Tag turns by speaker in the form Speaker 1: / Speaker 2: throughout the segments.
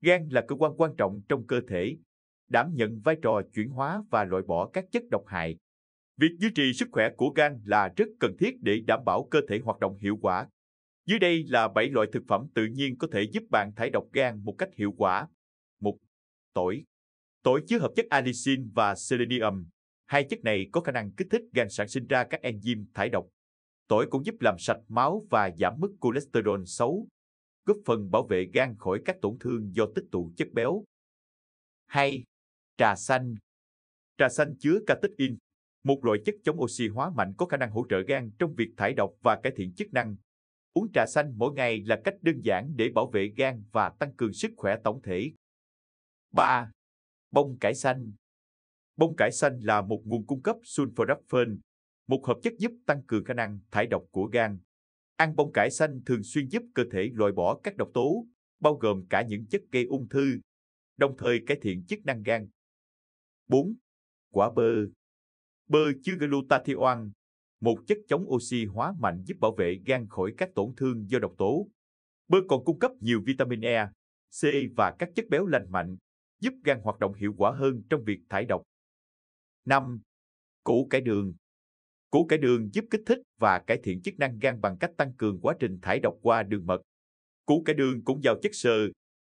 Speaker 1: Gan là cơ quan quan trọng trong cơ thể, đảm nhận vai trò chuyển hóa và loại bỏ các chất độc hại. Việc duy trì sức khỏe của gan là rất cần thiết để đảm bảo cơ thể hoạt động hiệu quả. Dưới đây là 7 loại thực phẩm tự nhiên có thể giúp bạn thải độc gan một cách hiệu quả. 1. Tỏi Tỏi chứa hợp chất allicin và selenium. Hai chất này có khả năng kích thích gan sản sinh ra các enzyme thải độc. Tỏi cũng giúp làm sạch máu và giảm mức cholesterol xấu, góp phần bảo vệ gan khỏi các tổn thương do tích tụ chất béo. 2. Trà xanh Trà xanh chứa catechin, một loại chất chống oxy hóa mạnh có khả năng hỗ trợ gan trong việc thải độc và cải thiện chức năng. Uống trà xanh mỗi ngày là cách đơn giản để bảo vệ gan và tăng cường sức khỏe tổng thể. 3. Bông cải xanh Bông cải xanh là một nguồn cung cấp sulforaphane, một hợp chất giúp tăng cường khả năng thải độc của gan. Ăn bông cải xanh thường xuyên giúp cơ thể loại bỏ các độc tố, bao gồm cả những chất gây ung thư, đồng thời cải thiện chức năng gan. 4. Quả bơ Bơ chứa glutathione, một chất chống oxy hóa mạnh giúp bảo vệ gan khỏi các tổn thương do độc tố. Bơ còn cung cấp nhiều vitamin E, C và các chất béo lành mạnh, giúp gan hoạt động hiệu quả hơn trong việc thải độc. 5. Củ cải đường Củ cải đường giúp kích thích và cải thiện chức năng gan bằng cách tăng cường quá trình thải độc qua đường mật. Củ cải đường cũng giàu chất xơ,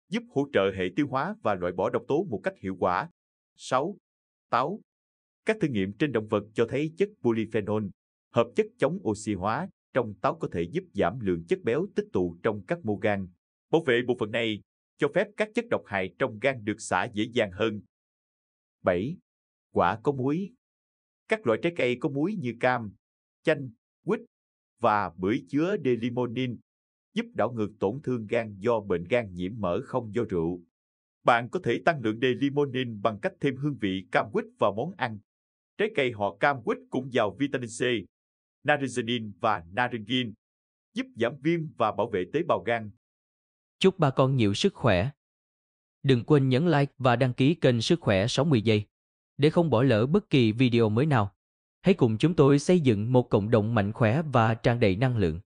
Speaker 1: giúp hỗ trợ hệ tiêu hóa và loại bỏ độc tố một cách hiệu quả. 6. Táo Các thử nghiệm trên động vật cho thấy chất polyphenol, hợp chất chống oxy hóa, trong táo có thể giúp giảm lượng chất béo tích tụ trong các mô gan. Bảo vệ bộ phận này cho phép các chất độc hại trong gan được xả dễ dàng hơn. 7. Quả có muối các loại trái cây có muối như cam, chanh, quýt và bưởi chứa delimonin giúp đảo ngược tổn thương gan do bệnh gan nhiễm mỡ không do rượu. Bạn có thể tăng lượng delimonin bằng cách thêm hương vị cam quýt vào món ăn. Trái cây họ cam quýt cũng giàu vitamin C, naringenin và naringin, giúp giảm viêm và bảo vệ tế bào gan.
Speaker 2: Chúc bà con nhiều sức khỏe. Đừng quên nhấn like và đăng ký kênh Sức khỏe 60 giây để không bỏ lỡ bất kỳ video mới nào. Hãy cùng chúng tôi xây dựng một cộng đồng mạnh khỏe và tràn đầy năng lượng.